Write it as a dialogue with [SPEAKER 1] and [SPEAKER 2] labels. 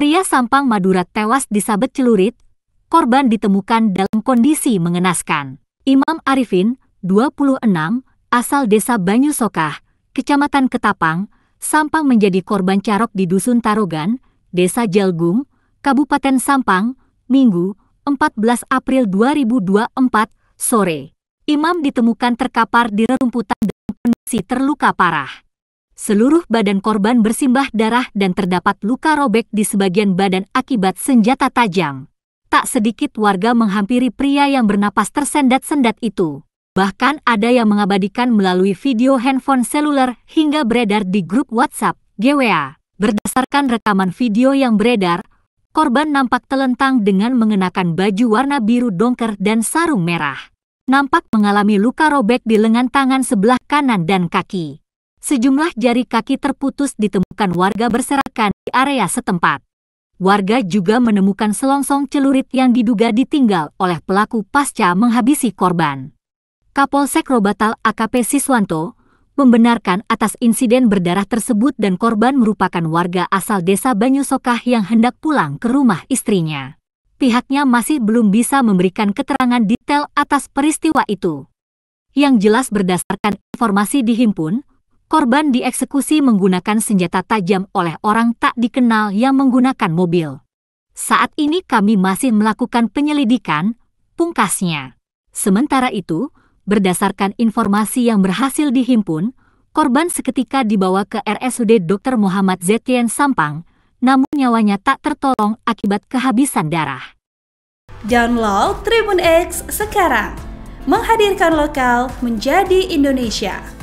[SPEAKER 1] Pria Sampang Madura tewas disabet celurit, korban ditemukan dalam kondisi mengenaskan. Imam Arifin, 26, asal desa Banyu Sokah, Kecamatan Ketapang, Sampang menjadi korban carok di Dusun Tarogan, Desa Jalgung, Kabupaten Sampang, Minggu, 14 April 2024, sore. Imam ditemukan terkapar di rerumputan dalam kondisi terluka parah seluruh badan korban bersimbah darah dan terdapat luka robek di sebagian badan akibat senjata tajam. Tak sedikit warga menghampiri pria yang bernapas tersendat-sendat itu. Bahkan ada yang mengabadikan melalui video handphone seluler hingga beredar di grup WhatsApp, GWA. Berdasarkan rekaman video yang beredar, korban nampak telentang dengan mengenakan baju warna biru dongker dan sarung merah. Nampak mengalami luka robek di lengan tangan sebelah kanan dan kaki sejumlah jari kaki terputus ditemukan warga berserakan di area setempat. Warga juga menemukan selongsong celurit yang diduga ditinggal oleh pelaku pasca menghabisi korban. Kapolsek Robatal AKP Siswanto membenarkan atas insiden berdarah tersebut dan korban merupakan warga asal desa Banyusokah yang hendak pulang ke rumah istrinya. Pihaknya masih belum bisa memberikan keterangan detail atas peristiwa itu. Yang jelas berdasarkan informasi dihimpun, korban dieksekusi menggunakan senjata tajam oleh orang tak dikenal yang menggunakan mobil. Saat ini kami masih melakukan penyelidikan, pungkasnya. Sementara itu, berdasarkan informasi yang berhasil dihimpun, korban seketika dibawa ke RSUD Dr. Muhammad Zetien Sampang, namun nyawanya tak tertolong akibat kehabisan darah.
[SPEAKER 2] Download Tribun X sekarang, menghadirkan lokal menjadi Indonesia.